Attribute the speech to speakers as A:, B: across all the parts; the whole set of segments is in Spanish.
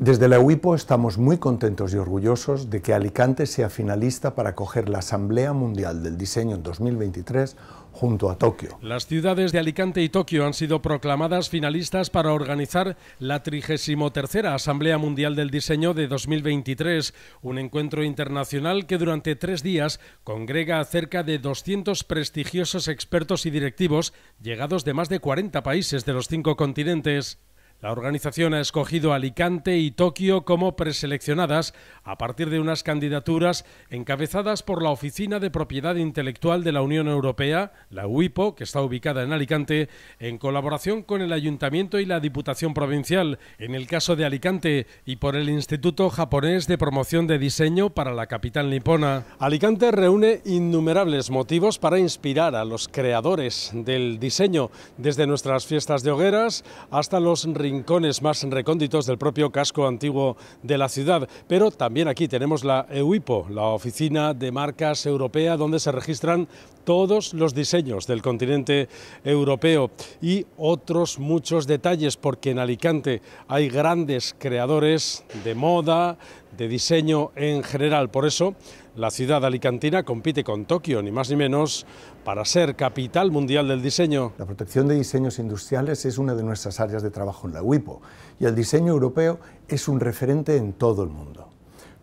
A: Desde la UIPO estamos muy contentos y orgullosos de que Alicante sea finalista para acoger la Asamblea Mundial del Diseño en 2023 junto a Tokio.
B: Las ciudades de Alicante y Tokio han sido proclamadas finalistas para organizar la 33 Asamblea Mundial del Diseño de 2023, un encuentro internacional que durante tres días congrega a cerca de 200 prestigiosos expertos y directivos llegados de más de 40 países de los cinco continentes. La organización ha escogido Alicante y Tokio como preseleccionadas a partir de unas candidaturas encabezadas por la Oficina de Propiedad Intelectual de la Unión Europea, la UIPO, que está ubicada en Alicante, en colaboración con el Ayuntamiento y la Diputación Provincial, en el caso de Alicante, y por el Instituto Japonés de Promoción de Diseño para la capital nipona. Alicante reúne innumerables motivos para inspirar a los creadores del diseño, desde nuestras fiestas de hogueras hasta los rincones más recónditos del propio casco antiguo de la ciudad. Pero también aquí tenemos la EUIPO, la Oficina de Marcas Europea, donde se registran todos los diseños del continente europeo y otros muchos detalles, porque en Alicante hay grandes creadores de moda, de diseño en general. Por eso, la ciudad alicantina compite con Tokio, ni más ni menos, para ser capital mundial del diseño. La
A: protección de diseños industriales es una de nuestras áreas de trabajo en la UIPO y el diseño europeo es un referente en todo el mundo.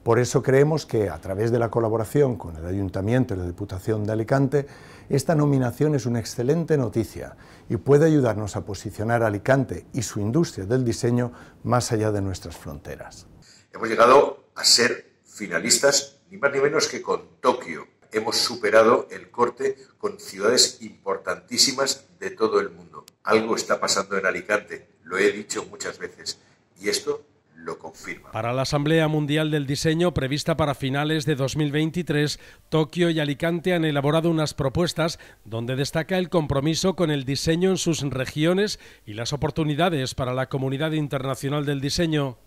A: Por eso creemos que, a través de la colaboración con el Ayuntamiento y la Diputación de Alicante, esta nominación es una excelente noticia y puede ayudarnos a posicionar Alicante y su industria del diseño más allá de nuestras fronteras. Hemos llegado a ser finalistas ni más ni menos que con Tokio. Hemos superado el corte con ciudades importantísimas de todo el mundo. Algo está pasando en Alicante, lo he dicho muchas veces, y esto lo
B: confirma. Para la Asamblea Mundial del Diseño prevista para finales de 2023, Tokio y Alicante han elaborado unas propuestas donde destaca el compromiso con el diseño en sus regiones y las oportunidades para la comunidad internacional del diseño.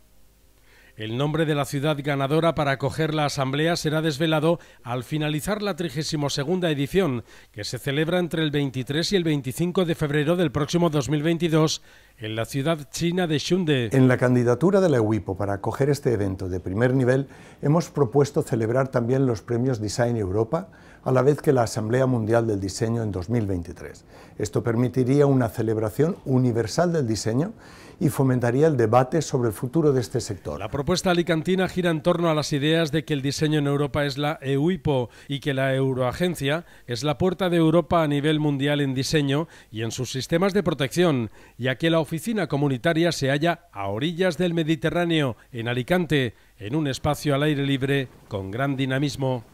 B: El nombre de la ciudad ganadora para acoger la asamblea será desvelado al finalizar la 32 edición, que se celebra entre el 23 y el 25 de febrero del próximo 2022 en la ciudad china de Shunde. En
A: la candidatura de la EUIPO... para acoger este evento de primer nivel, hemos propuesto celebrar también los premios Design Europa, a la vez que la Asamblea Mundial del Diseño en 2023. Esto permitiría una celebración universal del diseño y fomentaría el debate sobre el futuro de este sector. La
B: propuesta alicantina gira en torno a las ideas de que el diseño en Europa es la EUIPO y que la Euroagencia es la puerta de Europa a nivel mundial en diseño y en sus sistemas de protección, ya que la oficina comunitaria se halla a orillas del Mediterráneo, en Alicante, en un espacio al aire libre con gran dinamismo.